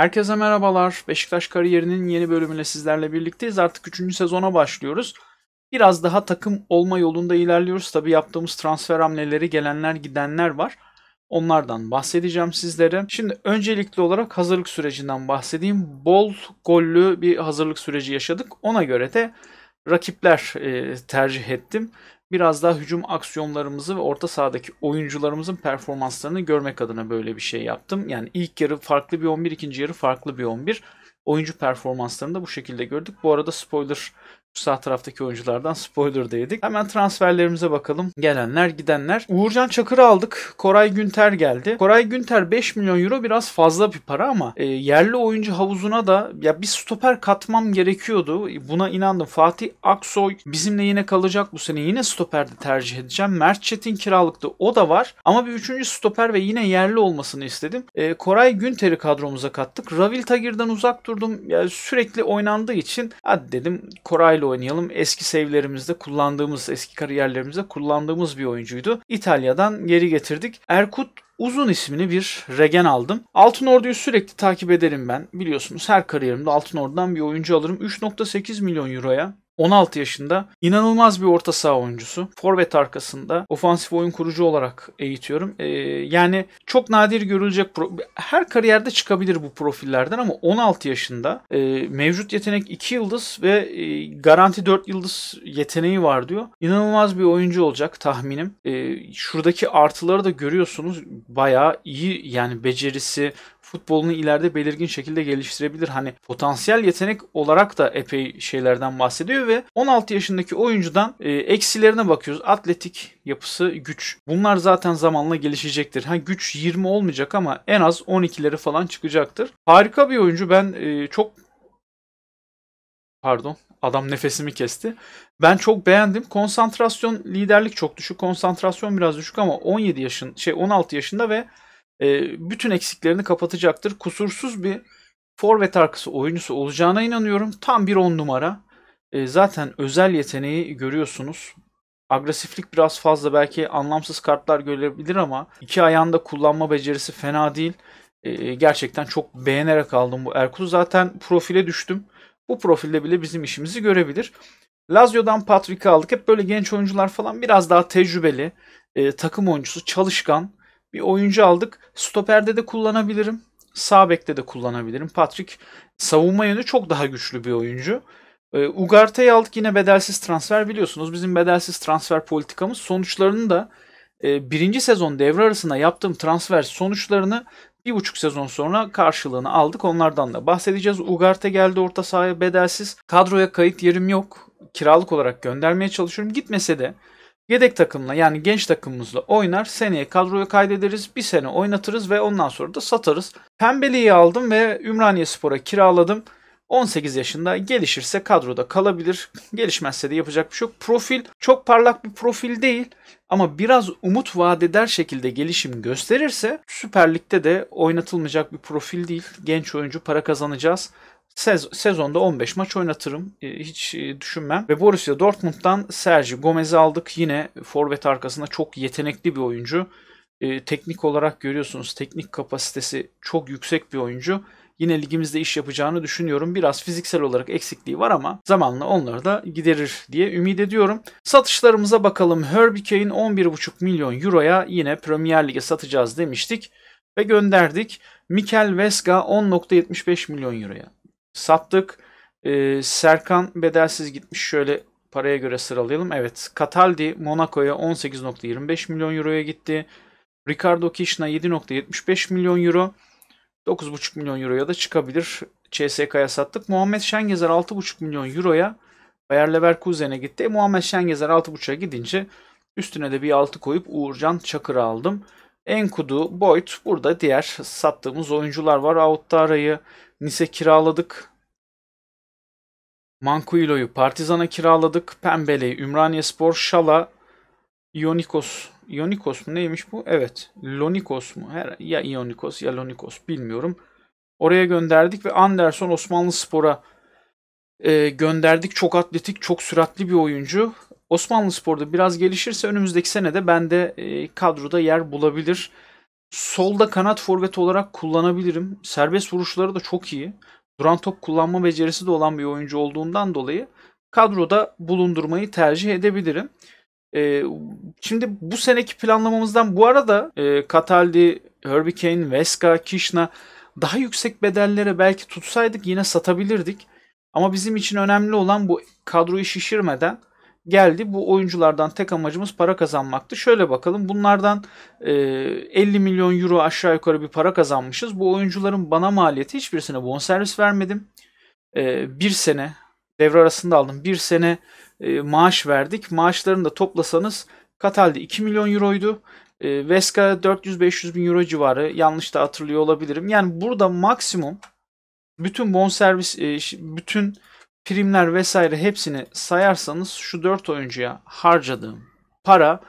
Herkese merhabalar. Beşiktaş Kariyeri'nin yeni bölümüyle sizlerle birlikteyiz. Artık 3. sezona başlıyoruz. Biraz daha takım olma yolunda ilerliyoruz. Tabii yaptığımız transfer hamleleri gelenler gidenler var. Onlardan bahsedeceğim sizlere. Şimdi öncelikli olarak hazırlık sürecinden bahsedeyim. Bol gollü bir hazırlık süreci yaşadık. Ona göre de rakipler e, tercih ettim biraz daha hücum aksiyonlarımızı ve orta sahadaki oyuncularımızın performanslarını görmek adına böyle bir şey yaptım. Yani ilk yarı farklı bir 11, ikinci yarı farklı bir 11. Oyuncu performanslarını da bu şekilde gördük. Bu arada spoiler sağ taraftaki oyunculardan spoiler dedik. Hemen transferlerimize bakalım. Gelenler gidenler. Uğurcan Çakır'ı aldık. Koray Günter geldi. Koray Günter 5 milyon euro biraz fazla bir para ama e, yerli oyuncu havuzuna da ya bir stoper katmam gerekiyordu. Buna inandım. Fatih Aksoy bizimle yine kalacak bu sene. Yine stoperde tercih edeceğim. Mert Çetin kiralıktı. O da var. Ama bir üçüncü stoper ve yine yerli olmasını istedim. E, Koray Günter'i kadromuza kattık. Ravil Tagir'den uzak durdum. Ya, sürekli oynandığı için hadi dedim Koray ile oynayalım. Eski save'lerimizde kullandığımız, eski kariyerlerimizde kullandığımız bir oyuncuydu. İtalya'dan geri getirdik. Erkut Uzun ismini bir regen aldım. Altın Ordu'yu sürekli takip ederim ben. Biliyorsunuz her kariyerimde Altın Ordu'dan bir oyuncu alırım. 3.8 milyon euroya 16 yaşında inanılmaz bir orta saha oyuncusu. Forvet arkasında ofansif oyun kurucu olarak eğitiyorum. Ee, yani çok nadir görülecek pro- her kariyerde çıkabilir bu profillerden ama 16 yaşında e, mevcut yetenek 2 yıldız ve e, garanti 4 yıldız yeteneği var diyor. İnanılmaz bir oyuncu olacak tahminim. E, şuradaki artıları da görüyorsunuz. Bayağı iyi yani becerisi, futbolunu ileride belirgin şekilde geliştirebilir. Hani potansiyel yetenek olarak da epey şeylerden bahsediyor ve 16 yaşındaki oyuncudan e, eksilerine bakıyoruz. Atletik yapısı, güç. Bunlar zaten zamanla gelişecektir. Ha güç 20 olmayacak ama en az 12'leri falan çıkacaktır. Harika bir oyuncu. Ben e, çok pardon adam nefesimi kesti. Ben çok beğendim. Konsantrasyon liderlik çok düşük. Konsantrasyon biraz düşük ama 17 yaşın şey 16 yaşında ve e, bütün eksiklerini kapatacaktır. Kusursuz bir forvet arkası oyuncusu olacağına inanıyorum. Tam bir on numara. E, zaten özel yeteneği görüyorsunuz. Agresiflik biraz fazla belki anlamsız kartlar görebilir ama iki ayağında kullanma becerisi fena değil. E, gerçekten çok beğenerek aldım bu Erkut'u. Zaten profile düştüm. Bu profilde bile bizim işimizi görebilir. Lazio'dan Patrick'i aldık. Hep böyle genç oyuncular falan biraz daha tecrübeli, e, takım oyuncusu, çalışkan, bir oyuncu aldık. Stoperde de kullanabilirim. Sağ bekte de kullanabilirim. Patrick savunma yönü çok daha güçlü bir oyuncu. E, Ugarte'yi aldık yine bedelsiz transfer biliyorsunuz. Bizim bedelsiz transfer politikamız sonuçlarını da e, birinci sezon devre arasında yaptığım transfer sonuçlarını bir buçuk sezon sonra karşılığını aldık. Onlardan da bahsedeceğiz. Ugarte geldi orta sahaya bedelsiz. Kadroya kayıt yerim yok. Kiralık olarak göndermeye çalışıyorum. Gitmese de Yedek takımla yani genç takımımızla oynar. Seneye kadroyu kaydederiz. Bir sene oynatırız ve ondan sonra da satarız. Pembeli'yi aldım ve Ümraniye Spor'a kiraladım. 18 yaşında gelişirse kadroda kalabilir. Gelişmezse de yapacak bir şey yok. Profil çok parlak bir profil değil ama biraz umut vaat eder şekilde gelişim gösterirse Süper Lig'de de oynatılmayacak bir profil değil. Genç oyuncu para kazanacağız Sez sezonda 15 maç oynatırım. E, hiç e, düşünmem. Ve Borussia Dortmund'dan Sergio Gomez'i aldık. Yine forvet arkasında çok yetenekli bir oyuncu. E, teknik olarak görüyorsunuz teknik kapasitesi çok yüksek bir oyuncu. Yine ligimizde iş yapacağını düşünüyorum. Biraz fiziksel olarak eksikliği var ama zamanla onları da giderir diye ümit ediyorum. Satışlarımıza bakalım. Herbie Kane 11,5 milyon euroya yine Premier Lig'e satacağız demiştik ve gönderdik. Mikel Vesga 10.75 milyon euroya sattık. E, Serkan bedelsiz gitmiş. Şöyle paraya göre sıralayalım. Evet Cataldi Monaco'ya 18.25 milyon euroya gitti. Ricardo Kishna 7.75 milyon euro. 9.5 milyon euroya da çıkabilir. CSK'ya sattık. Muhammed Şengezer 6.5 milyon euroya Bayer Leverkusen'e gitti. Muhammed Şengezer 6.5'a gidince üstüne de bir 6 koyup Uğurcan Çakır'ı aldım. Enkudu, Boyd burada diğer sattığımız oyuncular var. Avuttara'yı, Nis'e kiraladık. Mankuilo'yu Partizan'a kiraladık. Pembele'yi Ümraniye Spor, Şala, Ionikos. Ionikos mu neymiş bu? Evet. Lonikos mu? Her, ya Ionikos ya Lonikos bilmiyorum. Oraya gönderdik ve Anderson Osmanlı Spor'a e, gönderdik. Çok atletik, çok süratli bir oyuncu. Osmanlı Spor'da biraz gelişirse önümüzdeki sene de bende e, kadroda yer bulabilir. Solda kanat forvet olarak kullanabilirim. Serbest vuruşları da çok iyi. Duran top kullanma becerisi de olan bir oyuncu olduğundan dolayı kadroda bulundurmayı tercih edebilirim. E, şimdi bu seneki planlamamızdan bu arada e, Cataldi, Herbie Kane, Veska, Kishna daha yüksek bedellere belki tutsaydık yine satabilirdik. Ama bizim için önemli olan bu kadroyu şişirmeden geldi. Bu oyunculardan tek amacımız para kazanmaktı. Şöyle bakalım bunlardan e, 50 milyon euro aşağı yukarı bir para kazanmışız. Bu oyuncuların bana maliyeti hiçbirisine bonservis vermedim. E, bir sene devre arasında aldım. Bir sene e, maaş verdik. Maaşlarını da toplasanız Katal'de 2 milyon euroydu. E, Vesca 400-500 bin euro civarı yanlış da hatırlıyor olabilirim. Yani burada maksimum bütün bonservis, e, bütün primler vesaire hepsini sayarsanız şu 4 oyuncuya harcadığım para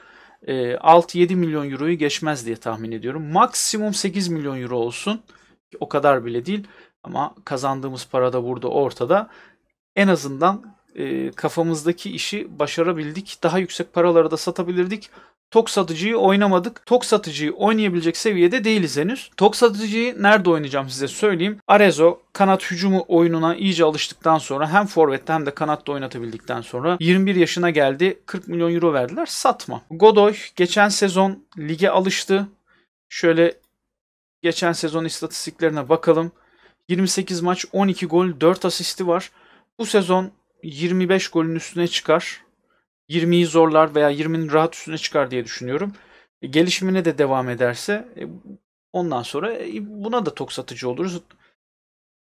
6-7 e, milyon euroyu geçmez diye tahmin ediyorum. Maksimum 8 milyon euro olsun. O kadar bile değil ama kazandığımız para da burada ortada. En azından e, kafamızdaki işi başarabildik. Daha yüksek paralara da satabilirdik. Tok satıcıyı oynamadık. Tok satıcıyı oynayabilecek seviyede değiliz henüz. Tok satıcıyı nerede oynayacağım size söyleyeyim. Arezo kanat hücumu oyununa iyice alıştıktan sonra hem forvette hem de kanatta oynatabildikten sonra 21 yaşına geldi. 40 milyon euro verdiler. Satma. Godoy geçen sezon lige alıştı. Şöyle geçen sezon istatistiklerine bakalım. 28 maç 12 gol 4 asisti var. Bu sezon 25 golün üstüne çıkar. 20'yi zorlar veya 20'nin rahat üstüne çıkar diye düşünüyorum. E, gelişimine de devam ederse e, ondan sonra e, buna da tok satıcı oluruz.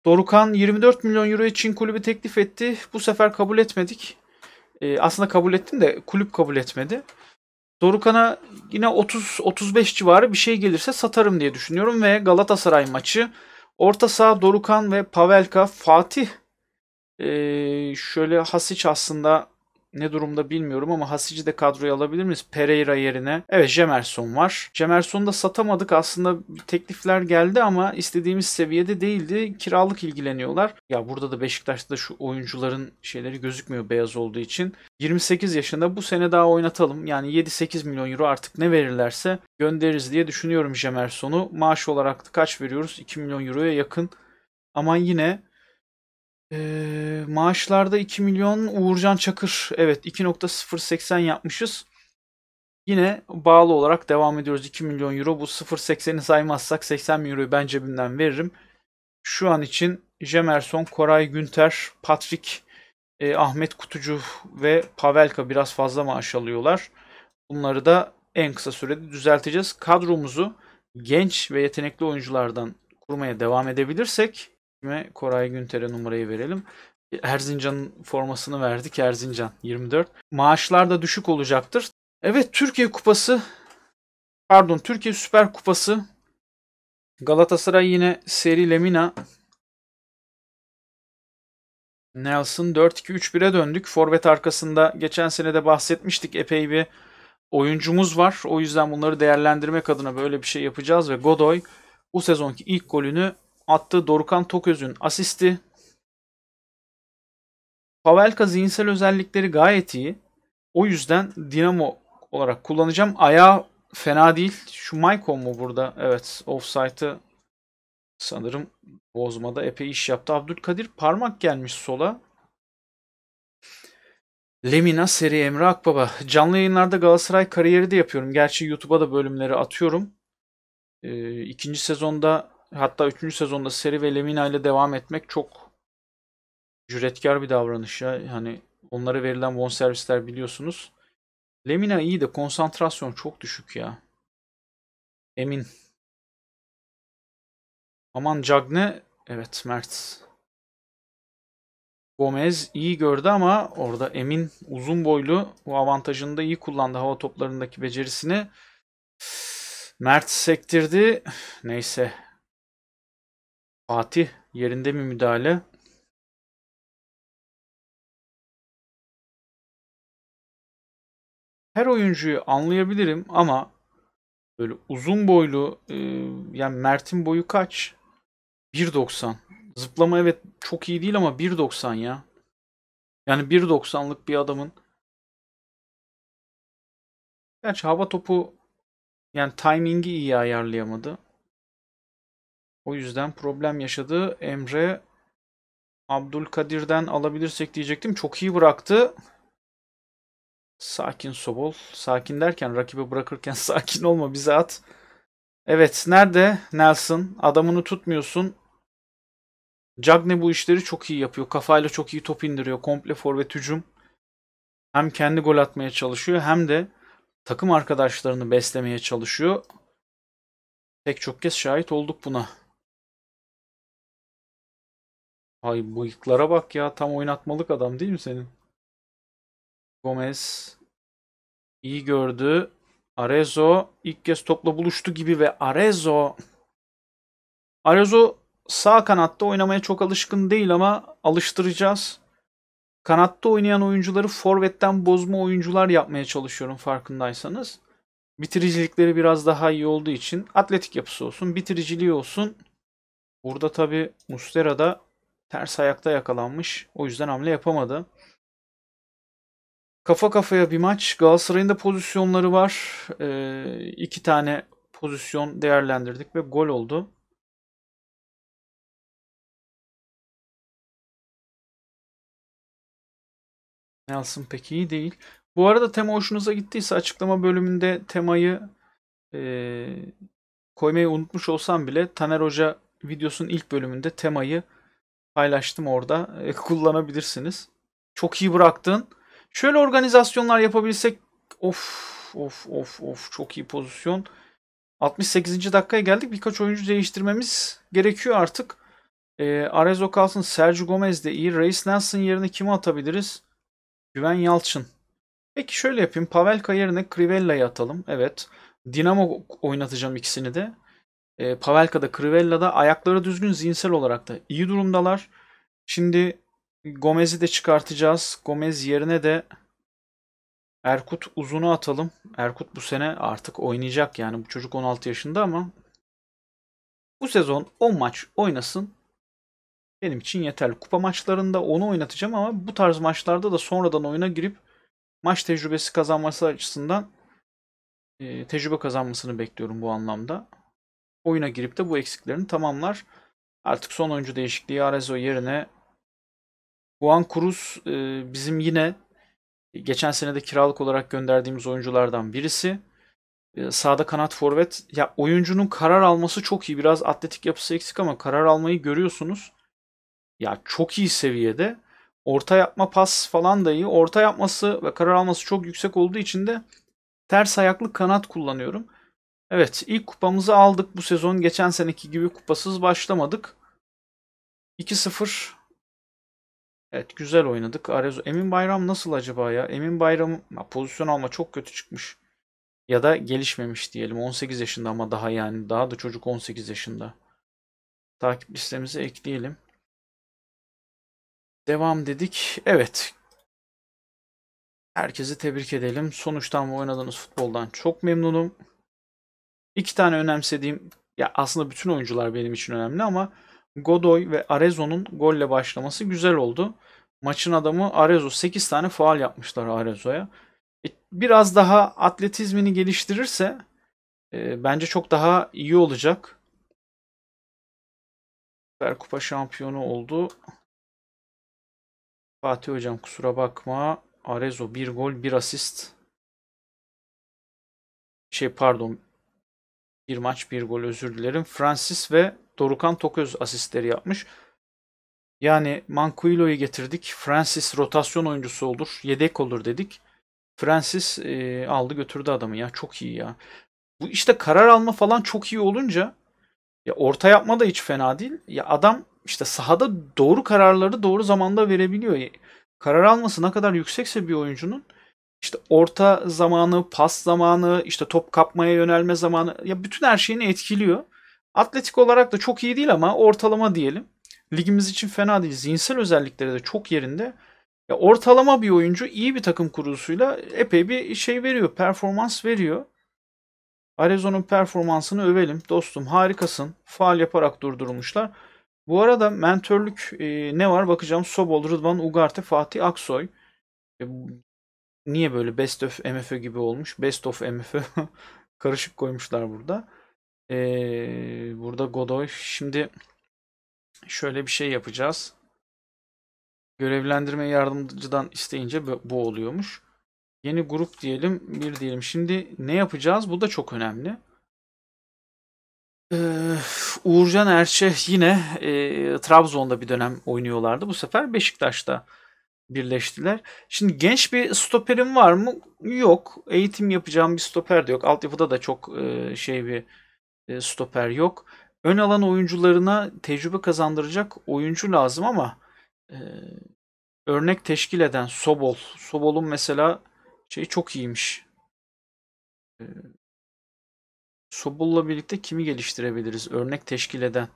Dorukan 24 milyon euro için kulübü teklif etti. Bu sefer kabul etmedik. E, aslında kabul ettim de kulüp kabul etmedi. Dorukan'a yine 30-35 civarı bir şey gelirse satarım diye düşünüyorum ve Galatasaray maçı orta saha Dorukan ve Pavelka Fatih ee, şöyle Hasic aslında ne durumda bilmiyorum ama Hasici de kadroya alabilir miyiz? Pereira yerine. Evet Jemerson var. Jemerson'u da satamadık. Aslında teklifler geldi ama istediğimiz seviyede değildi. Kiralık ilgileniyorlar. Ya burada da Beşiktaş'ta şu oyuncuların şeyleri gözükmüyor beyaz olduğu için. 28 yaşında bu sene daha oynatalım. Yani 7-8 milyon euro artık ne verirlerse göndeririz diye düşünüyorum Jemerson'u. Maaş olarak kaç veriyoruz? 2 milyon euroya yakın. Ama yine ee, maaşlarda 2 milyon Uğurcan Çakır. Evet 2.080 yapmışız. Yine bağlı olarak devam ediyoruz. 2 milyon euro. Bu 0.80'i saymazsak 80 milyon euroyu ben cebimden veririm. Şu an için Jemerson, Koray Günter, Patrick, e, Ahmet Kutucu ve Pavelka biraz fazla maaş alıyorlar. Bunları da en kısa sürede düzelteceğiz. Kadromuzu genç ve yetenekli oyunculardan kurmaya devam edebilirsek Koray Günter'e numarayı verelim. Erzincan'ın formasını verdik. Erzincan 24. Maaşlar da düşük olacaktır. Evet Türkiye Kupası pardon Türkiye Süper Kupası Galatasaray yine Seri Lemina Nelson 4-2-3-1'e döndük. Forvet arkasında geçen sene de bahsetmiştik epey bir oyuncumuz var. O yüzden bunları değerlendirmek adına böyle bir şey yapacağız ve Godoy bu sezonki ilk golünü attı. Dorukan Toköz'ün asisti Pavelka zihinsel özellikleri gayet iyi. O yüzden Dinamo olarak kullanacağım. Ayağı fena değil. Şu Maicon mu burada? Evet. Offside'ı sanırım bozmada epey iş yaptı. Abdülkadir parmak gelmiş sola. Lemina Seri Emre Akbaba. Canlı yayınlarda Galatasaray kariyeri de yapıyorum. Gerçi YouTube'a da bölümleri atıyorum. Ee, ikinci sezonda hatta üçüncü sezonda Seri ve Lemina ile devam etmek çok cüretkar bir davranış ya. Hani onlara verilen bon servisler biliyorsunuz. Lemina iyi de konsantrasyon çok düşük ya. Emin. Aman Cagne. Evet Mert. Gomez iyi gördü ama orada Emin uzun boylu bu avantajını da iyi kullandı hava toplarındaki becerisini. Mert sektirdi. Neyse. Fatih yerinde mi müdahale? her oyuncuyu anlayabilirim ama böyle uzun boylu e, yani Mert'in boyu kaç? 1.90. Zıplama evet çok iyi değil ama 1.90 ya. Yani 1.90'lık bir adamın Gerçi hava topu yani timingi iyi ayarlayamadı. O yüzden problem yaşadı. Emre Abdülkadir'den alabilirsek diyecektim. Çok iyi bıraktı. Sakin Sobol. Sakin derken rakibi bırakırken sakin olma bize at. Evet nerede Nelson? Adamını tutmuyorsun. Cagne bu işleri çok iyi yapıyor. Kafayla çok iyi top indiriyor. Komple forvet hücum. Hem kendi gol atmaya çalışıyor hem de takım arkadaşlarını beslemeye çalışıyor. Pek çok kez şahit olduk buna. Ay bıyıklara bak ya tam oynatmalık adam değil mi senin? Gomez iyi gördü. Arezo ilk kez topla buluştu gibi ve Arezo Arezo sağ kanatta oynamaya çok alışkın değil ama alıştıracağız. Kanatta oynayan oyuncuları forvetten bozma oyuncular yapmaya çalışıyorum farkındaysanız. Bitiricilikleri biraz daha iyi olduğu için atletik yapısı olsun, bitiriciliği olsun. Burada tabi Mustera da ters ayakta yakalanmış. O yüzden hamle yapamadı. Kafa kafaya bir maç. Galatasaray'ın da pozisyonları var. E, iki tane pozisyon değerlendirdik ve gol oldu. Nelson pek iyi değil. Bu arada tema hoşunuza gittiyse açıklama bölümünde temayı e, koymayı unutmuş olsam bile Taner Hoca videosunun ilk bölümünde temayı paylaştım orada. E, kullanabilirsiniz. Çok iyi bıraktın. Şöyle organizasyonlar yapabilsek of of of of çok iyi pozisyon. 68. dakikaya geldik. Birkaç oyuncu değiştirmemiz gerekiyor artık. E, ee, Arezzo kalsın. Sergio Gomez de iyi. Reis Nelson yerine kimi atabiliriz? Güven Yalçın. Peki şöyle yapayım. Pavelka yerine Crivella'yı atalım. Evet. Dinamo oynatacağım ikisini de. E, Pavelka da Crivella da ayakları düzgün zihinsel olarak da iyi durumdalar. Şimdi Gomez'i de çıkartacağız. Gomez yerine de Erkut Uzun'u atalım. Erkut bu sene artık oynayacak yani. Bu çocuk 16 yaşında ama bu sezon 10 maç oynasın. Benim için yeterli. Kupa maçlarında onu oynatacağım ama bu tarz maçlarda da sonradan oyuna girip maç tecrübesi kazanması açısından e, tecrübe kazanmasını bekliyorum bu anlamda. Oyuna girip de bu eksiklerini tamamlar. Artık son oyuncu değişikliği Arezo yerine Juan Cruz e, bizim yine geçen sene de kiralık olarak gönderdiğimiz oyunculardan birisi. E, sağda kanat forvet. Ya oyuncunun karar alması çok iyi. Biraz atletik yapısı eksik ama karar almayı görüyorsunuz. Ya çok iyi seviyede. Orta yapma pas falan da iyi. Orta yapması ve karar alması çok yüksek olduğu için de ters ayaklı kanat kullanıyorum. Evet ilk kupamızı aldık bu sezon. Geçen seneki gibi kupasız başlamadık. 2-0 Evet güzel oynadık. Arezzo. Emin Bayram nasıl acaba ya? Emin Bayram pozisyon alma çok kötü çıkmış. Ya da gelişmemiş diyelim. 18 yaşında ama daha yani. Daha da çocuk 18 yaşında. Takip listemize ekleyelim. Devam dedik. Evet. Herkesi tebrik edelim. Sonuçtan ve oynadığınız futboldan çok memnunum. İki tane önemsediğim, ya aslında bütün oyuncular benim için önemli ama Godoy ve Arezzo'nun golle başlaması güzel oldu maçın adamı Arezzo. 8 tane faal yapmışlar Arezzo'ya. E, biraz daha atletizmini geliştirirse e, bence çok daha iyi olacak. Süper Kupa şampiyonu oldu. Fatih hocam kusura bakma. Arezzo 1 gol 1 asist. Şey pardon. Bir maç bir gol özür dilerim. Francis ve Dorukan Toköz asistleri yapmış. Yani Manquillo'yu getirdik. Francis rotasyon oyuncusu olur. Yedek olur dedik. Francis e, aldı götürdü adamı ya. Çok iyi ya. Bu işte karar alma falan çok iyi olunca ya orta yapma da hiç fena değil. Ya adam işte sahada doğru kararları doğru zamanda verebiliyor. Karar alması ne kadar yüksekse bir oyuncunun işte orta zamanı, pas zamanı, işte top kapmaya yönelme zamanı ya bütün her şeyini etkiliyor. Atletik olarak da çok iyi değil ama ortalama diyelim ligimiz için fena değil. Zihinsel özellikleri de çok yerinde. Ya ortalama bir oyuncu iyi bir takım kuruluşuyla epey bir şey veriyor, performans veriyor. Arizona'nın performansını övelim. Dostum harikasın. Faal yaparak durdurmuşlar. Bu arada mentörlük e, ne var bakacağım. Sobol, Rıdvan, Ugarte, Fatih Aksoy. E, niye böyle best of MFÖ gibi olmuş? Best of MFÖ karışık koymuşlar burada. E, burada Godoy. Şimdi şöyle bir şey yapacağız. Görevlendirme yardımcıdan isteyince bu oluyormuş. Yeni grup diyelim, bir diyelim. Şimdi ne yapacağız? Bu da çok önemli. Ee, Uğurcan Erçeh yine e, Trabzon'da bir dönem oynuyorlardı. Bu sefer Beşiktaş'ta birleştiler. Şimdi genç bir stoperim var mı? Yok. Eğitim yapacağım bir stoper de yok. Altyapıda da çok e, şey bir e, stoper yok ön alan oyuncularına tecrübe kazandıracak oyuncu lazım ama e, örnek teşkil eden Sobol. Sobol'un mesela şeyi çok iyiymiş. E, Sobol'la birlikte kimi geliştirebiliriz? Örnek teşkil eden.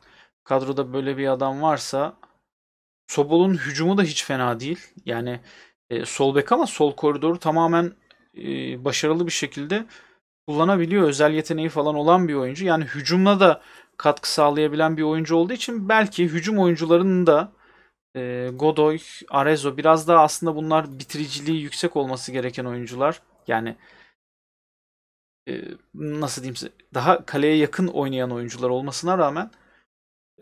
Kadroda böyle bir adam varsa Sobol'un hücumu da hiç fena değil. Yani e, sol bek ama sol koridoru tamamen e, başarılı bir şekilde kullanabiliyor. Özel yeteneği falan olan bir oyuncu. Yani hücumla da katkı sağlayabilen bir oyuncu olduğu için belki hücum oyuncularının da e, Godoy, Arezo biraz daha aslında bunlar bitiriciliği yüksek olması gereken oyuncular. Yani e, nasıl diyeyim size daha kaleye yakın oynayan oyuncular olmasına rağmen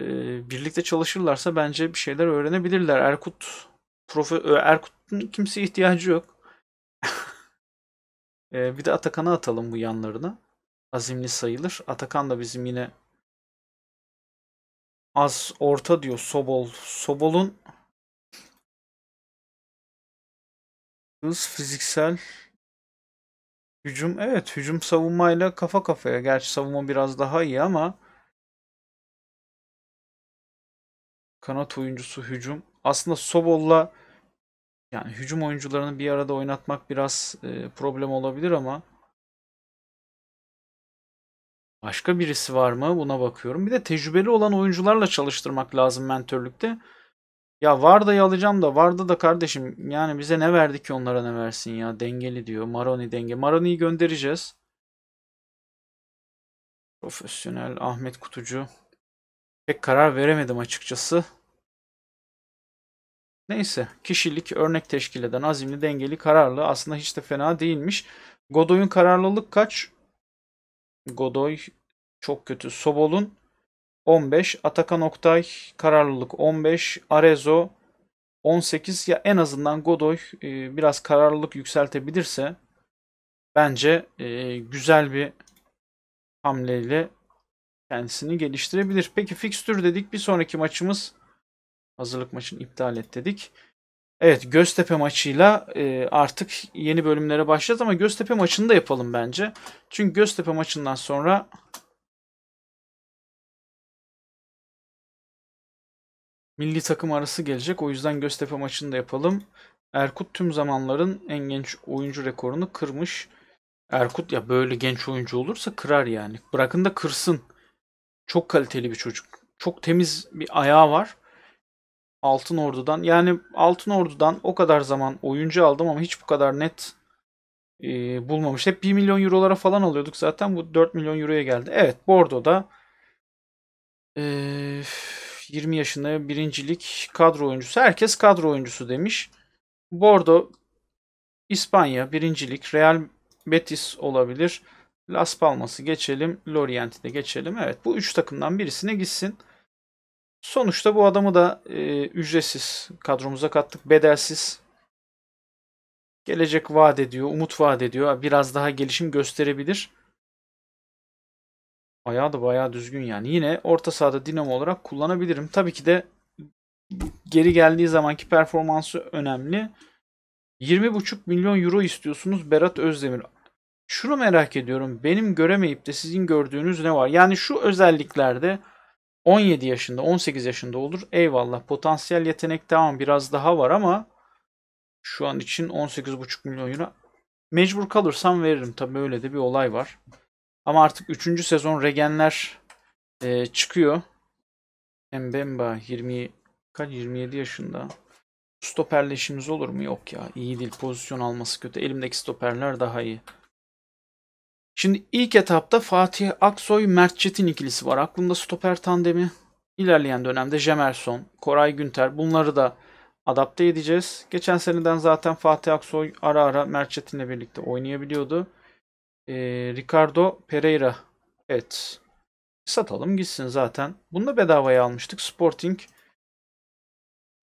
e, birlikte çalışırlarsa bence bir şeyler öğrenebilirler. Erkut profe, e, Erkut'un kimseye ihtiyacı yok. e, bir de Atakan'a atalım bu yanlarına. Azimli sayılır. Atakan da bizim yine az orta diyor Sobol. Sobol'un hız fiziksel hücum evet hücum savunmayla kafa kafaya. Gerçi savunma biraz daha iyi ama kanat oyuncusu hücum. Aslında Sobol'la yani hücum oyuncularını bir arada oynatmak biraz e, problem olabilir ama Başka birisi var mı? Buna bakıyorum. Bir de tecrübeli olan oyuncularla çalıştırmak lazım mentörlükte. Ya Varda'yı alacağım da Varda da kardeşim yani bize ne verdi ki onlara ne versin ya. Dengeli diyor. Maroni denge. Maroni'yi göndereceğiz. Profesyonel Ahmet Kutucu. Pek karar veremedim açıkçası. Neyse kişilik örnek teşkil eden azimli dengeli kararlı aslında hiç de fena değilmiş. Godoy'un kararlılık kaç? Godoy çok kötü. Sobol'un 15, Atakan Oktay kararlılık 15, Arezo 18 ya en azından Godoy e, biraz kararlılık yükseltebilirse bence e, güzel bir hamleyle kendisini geliştirebilir. Peki fixture dedik. Bir sonraki maçımız hazırlık maçını iptal et dedik. Evet Göztepe maçıyla e, artık yeni bölümlere başlayacağız ama Göztepe maçını da yapalım bence. Çünkü Göztepe maçından sonra Milli takım arası gelecek. O yüzden Göztepe maçını da yapalım. Erkut tüm zamanların en genç oyuncu rekorunu kırmış. Erkut ya böyle genç oyuncu olursa kırar yani. Bırakın da kırsın. Çok kaliteli bir çocuk. Çok temiz bir ayağı var. Altın Ordu'dan yani Altın Ordu'dan o kadar zaman oyuncu aldım ama hiç bu kadar net e, bulmamış. Hep 1 milyon eurolara falan alıyorduk zaten bu 4 milyon euroya geldi. Evet Bordo'da e, 20 yaşında birincilik kadro oyuncusu. Herkes kadro oyuncusu demiş. Bordo, İspanya birincilik. Real Betis olabilir. Las Palmas'ı geçelim. Lorient'i de geçelim. Evet bu 3 takımdan birisine gitsin. Sonuçta bu adamı da e, ücretsiz kadromuza kattık. Bedelsiz. Gelecek vaat ediyor. Umut vaat ediyor. Biraz daha gelişim gösterebilir. Ayağı da bayağı düzgün yani. Yine orta sahada dinamo olarak kullanabilirim. Tabii ki de geri geldiği zamanki performansı önemli. 20,5 milyon euro istiyorsunuz Berat Özdemir. Şunu merak ediyorum. Benim göremeyip de sizin gördüğünüz ne var? Yani şu özelliklerde 17 yaşında, 18 yaşında olur. Eyvallah. Potansiyel yetenek tamam biraz daha var ama şu an için 18,5 milyon euro. Mecbur kalırsam veririm. Tabii öyle de bir olay var. Ama artık 3. sezon Regenler e, çıkıyor. Mbemba 20 kaç 27 yaşında. Stoperle işimiz olur mu? Yok ya. İyi değil. Pozisyon alması kötü. Elimdeki stoperler daha iyi. Şimdi ilk etapta Fatih Aksoy, Mert Çetin ikilisi var. Aklımda stoper tandemi. İlerleyen dönemde Jemerson, Koray Günter bunları da adapte edeceğiz. Geçen seneden zaten Fatih Aksoy ara ara Mert Çetin'le birlikte oynayabiliyordu. E, Ricardo Pereira. Evet. Satalım gitsin zaten. Bunu da bedavaya almıştık. Sporting.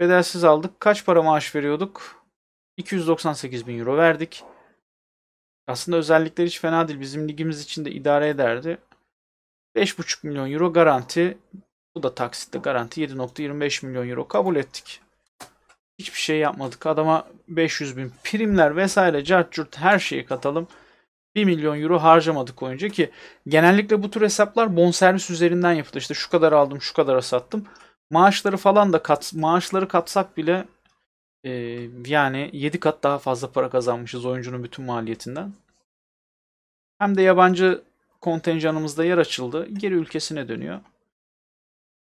Bedelsiz aldık. Kaç para maaş veriyorduk? 298 bin euro verdik. Aslında özellikler hiç fena değil. Bizim ligimiz için de idare ederdi. 5,5 milyon euro garanti. Bu da taksitle garanti 7.25 milyon euro kabul ettik. Hiçbir şey yapmadık. Adama 500 bin primler vesaire cart her şeyi katalım. 1 milyon euro harcamadık oyuncu ki genellikle bu tür hesaplar bonservis üzerinden yapılır. İşte şu kadar aldım, şu kadara sattım. Maaşları falan da kat, maaşları katsak bile e, yani 7 kat daha fazla para kazanmışız oyuncunun bütün maliyetinden. Hem de yabancı kontenjanımızda yer açıldı. Geri ülkesine dönüyor.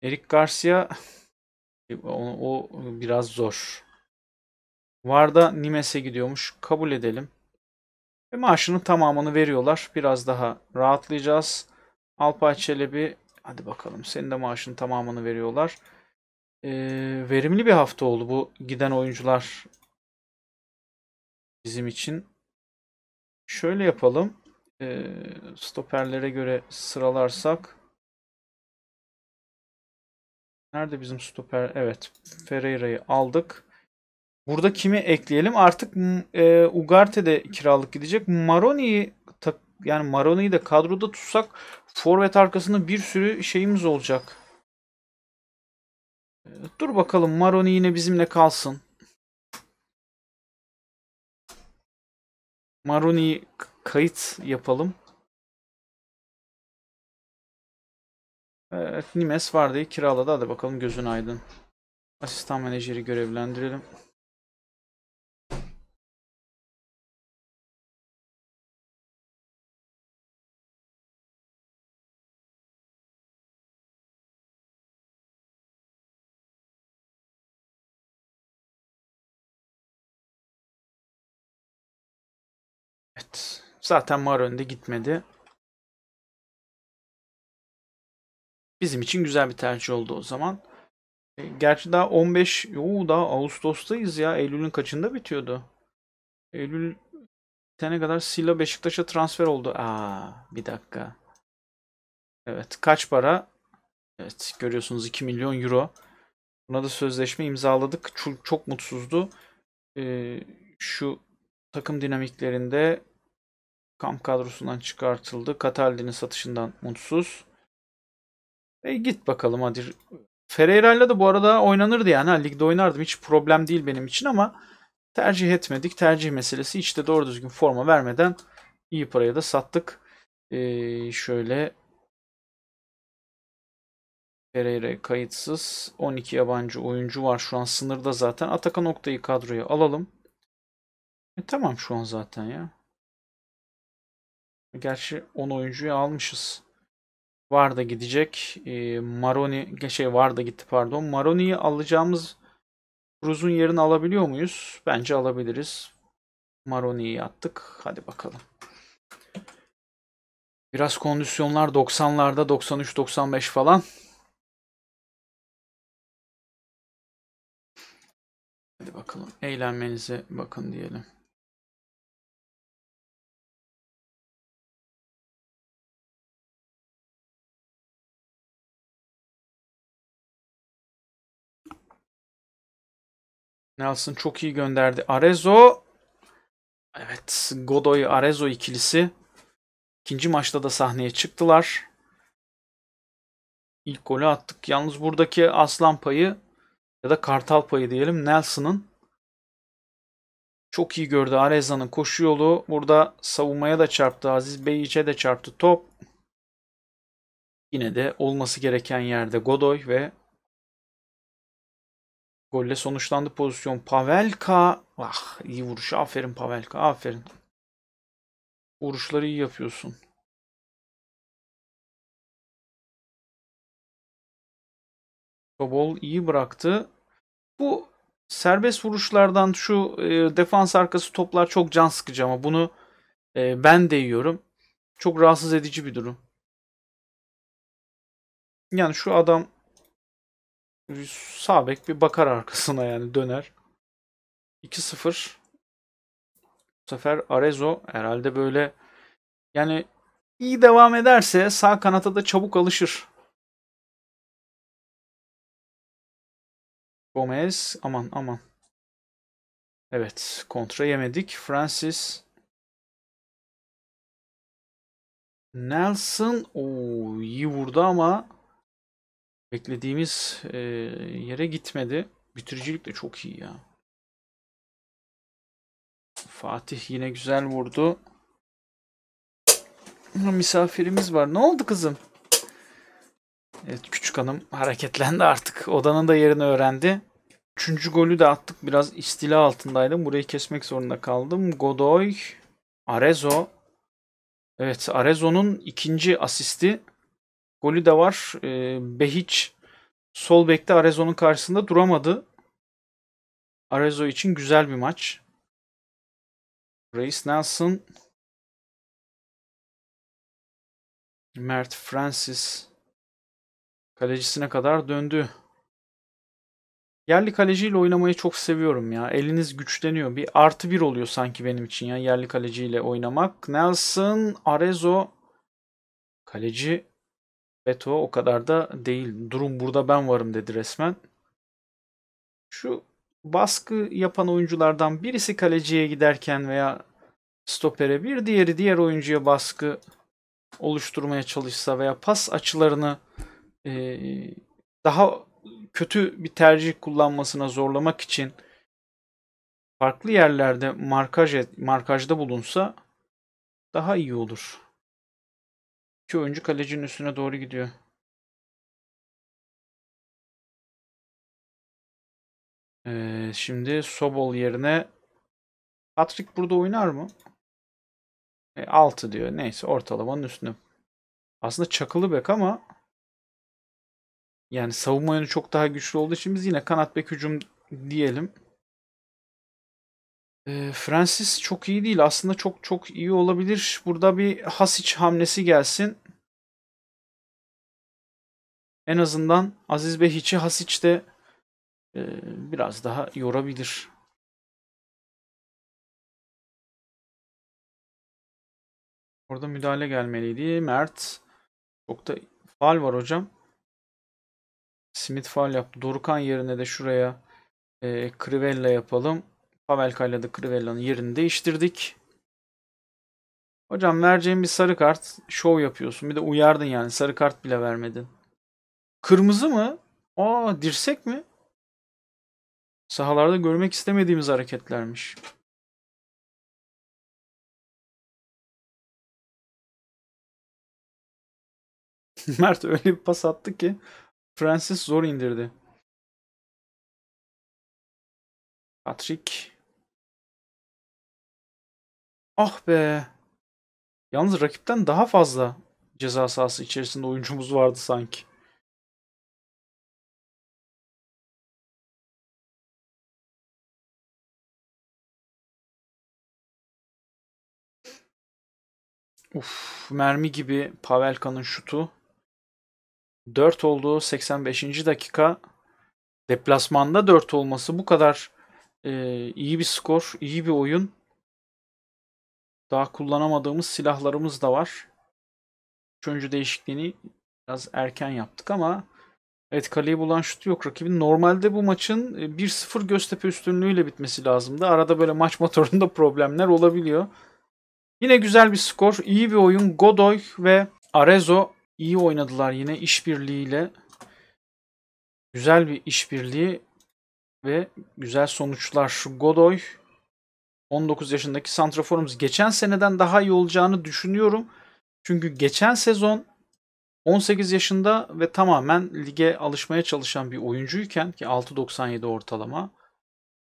Erik Garcia e, o, o biraz zor. Varda Nimes'e gidiyormuş. Kabul edelim. Ve maaşının tamamını veriyorlar. Biraz daha rahatlayacağız. Alpay Çelebi hadi bakalım senin de maaşının tamamını veriyorlar. Ee, verimli bir hafta oldu bu giden oyuncular bizim için. Şöyle yapalım. Ee, stoperlere göre sıralarsak. Nerede bizim stoper? Evet. Ferreira'yı aldık. Burada kimi ekleyelim? Artık e, Ugarte de kiralık gidecek. Maroni'yi yani Maroni'yi de kadroda tutsak forvet arkasında bir sürü şeyimiz olacak. E, dur bakalım Maroni yine bizimle kalsın. Maroni kayıt yapalım. Evet, Nimes Varda'yı kiraladı. Hadi bakalım gözün aydın. Asistan menajeri görevlendirelim. Zaten Maron da gitmedi. Bizim için güzel bir tercih oldu o zaman. E, gerçi daha 15, yoo daha Ağustos'tayız ya. Eylül'ün kaçında bitiyordu? Eylül sene kadar Silla Beşiktaş'a transfer oldu. Aa, bir dakika. Evet, kaç para? Evet, görüyorsunuz 2 milyon euro. Buna da sözleşme imzaladık. Çok, çok mutsuzdu. Ee, şu takım dinamiklerinde Kamp kadrosundan çıkartıldı. Cataldi'nin satışından mutsuz. E git bakalım hadi. ile de bu arada oynanırdı yani. Ha, ligde oynardım. Hiç problem değil benim için ama tercih etmedik. Tercih meselesi. Hiç de doğru düzgün forma vermeden iyi paraya da sattık. Ee, şöyle Ferreira kayıtsız. 12 yabancı oyuncu var şu an sınırda zaten. Atakan Oktay'ı kadroya alalım. E tamam şu an zaten ya. Gerçi 10 oyuncuyu almışız. Var da gidecek. E, Maroni şey var da gitti pardon. Maroni'yi alacağımız Cruz'un yerini alabiliyor muyuz? Bence alabiliriz. Maroni'yi attık. Hadi bakalım. Biraz kondisyonlar 90'larda 93-95 falan. Hadi bakalım. Eğlenmenize bakın diyelim. Nelson çok iyi gönderdi. Arezo. Evet. Godoy Arezo ikilisi. İkinci maçta da sahneye çıktılar. İlk golü attık. Yalnız buradaki aslan payı ya da kartal payı diyelim Nelson'ın çok iyi gördü Areza'nın koşu yolu. Burada savunmaya da çarptı. Aziz Beyiç'e de çarptı top. Yine de olması gereken yerde Godoy ve Golle sonuçlandı pozisyon. Pavelka. Ah iyi vuruş. Aferin Pavelka. Aferin. Vuruşları iyi yapıyorsun. Tobol iyi bıraktı. Bu serbest vuruşlardan şu e, defans arkası toplar çok can sıkıcı ama bunu e, ben de yiyorum. Çok rahatsız edici bir durum. Yani şu adam Sabek bir bakar arkasına yani döner. 2-0 bu sefer Arezo herhalde böyle yani iyi devam ederse sağ kanata da çabuk alışır. Gomez aman aman. Evet kontra yemedik. Francis Nelson o iyi vurdu ama Beklediğimiz e, yere gitmedi. Bitiricilik de çok iyi ya. Fatih yine güzel vurdu. Misafirimiz var. Ne oldu kızım? Evet küçük hanım hareketlendi artık. Odanın da yerini öğrendi. Üçüncü golü de attık. Biraz istila altındaydım. Burayı kesmek zorunda kaldım. Godoy, Arezo. Evet Arezo'nun ikinci asisti golü de var. E, ee, Behiç sol bekte Arezzo'nun karşısında duramadı. Arezzo için güzel bir maç. Reis Nelson Mert Francis kalecisine kadar döndü. Yerli kaleciyle oynamayı çok seviyorum ya. Eliniz güçleniyor. Bir artı bir oluyor sanki benim için ya yerli kaleciyle oynamak. Nelson, Arezzo kaleci Beto o kadar da değil. Durum burada ben varım dedi resmen. Şu baskı yapan oyunculardan birisi kaleciye giderken veya stopere bir diğeri diğer oyuncuya baskı oluşturmaya çalışsa veya pas açılarını e, daha kötü bir tercih kullanmasına zorlamak için farklı yerlerde markaj markajda bulunsa daha iyi olur. İki oyuncu kalecinin üstüne doğru gidiyor. Ee, şimdi Sobol yerine Patrick burada oynar mı? E, 6 diyor. Neyse ortalamanın üstüne. Aslında çakılı bek ama yani savunma yönü çok daha güçlü olduğu için biz yine kanat bek hücum diyelim. E, Francis çok iyi değil. Aslında çok çok iyi olabilir. Burada bir Hasic hamlesi gelsin. En azından Aziz Behiç'i Hasic de e, biraz daha yorabilir. Orada müdahale gelmeliydi. Mert çok da faal var hocam. Smith fal yaptı. Dorukan yerine de şuraya e, Krivella yapalım. Pavelka ile de Crivella'nın yerini değiştirdik. Hocam vereceğim bir sarı kart. Şov yapıyorsun. Bir de uyardın yani. Sarı kart bile vermedin. Kırmızı mı? Aa dirsek mi? Sahalarda görmek istemediğimiz hareketlermiş. Mert öyle bir pas attı ki Francis zor indirdi. Patrick Ah be. Yalnız rakipten daha fazla ceza sahası içerisinde oyuncumuz vardı sanki. Uf, mermi gibi Pavelka'nın şutu. 4 oldu 85. dakika. Deplasmanda 4 olması bu kadar e, iyi bir skor, iyi bir oyun. Daha kullanamadığımız silahlarımız da var. Üçüncü değişikliğini biraz erken yaptık ama evet kaleyi bulan şutu yok rakibin. Normalde bu maçın 1-0 e, Göztepe üstünlüğüyle bitmesi lazımdı. Arada böyle maç motorunda problemler olabiliyor. Yine güzel bir skor, iyi bir oyun. Godoy ve Arezo iyi oynadılar yine işbirliğiyle. Güzel bir işbirliği ve güzel sonuçlar. Godoy 19 yaşındaki santraforumuz geçen seneden daha iyi olacağını düşünüyorum. Çünkü geçen sezon 18 yaşında ve tamamen lige alışmaya çalışan bir oyuncuyken ki 6.97 ortalama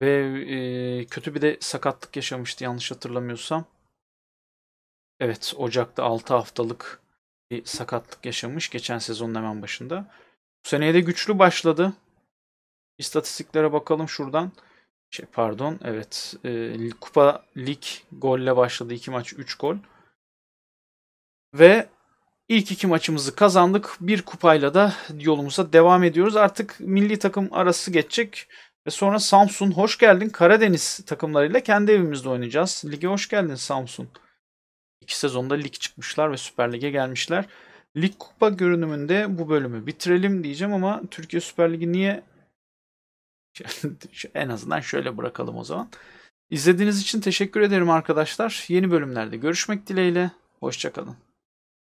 ve e, kötü bir de sakatlık yaşamıştı yanlış hatırlamıyorsam. Evet Ocak'ta 6 haftalık bir sakatlık yaşamış geçen sezonun hemen başında. Bu seneye de güçlü başladı. İstatistiklere bakalım şuradan. Şey pardon evet. E, Kupa Lig golle başladı. 2 maç 3 gol. Ve ilk iki maçımızı kazandık. Bir kupayla da yolumuza devam ediyoruz. Artık milli takım arası geçecek. Ve sonra Samsun hoş geldin. Karadeniz takımlarıyla kendi evimizde oynayacağız. Lige hoş geldin Samsun. İki sezonda lig çıkmışlar ve Süper Lig'e gelmişler. Lig Kupa görünümünde bu bölümü bitirelim diyeceğim ama Türkiye Süper Ligi niye en azından şöyle bırakalım o zaman. İzlediğiniz için teşekkür ederim arkadaşlar. Yeni bölümlerde görüşmek dileğiyle. Hoşçakalın.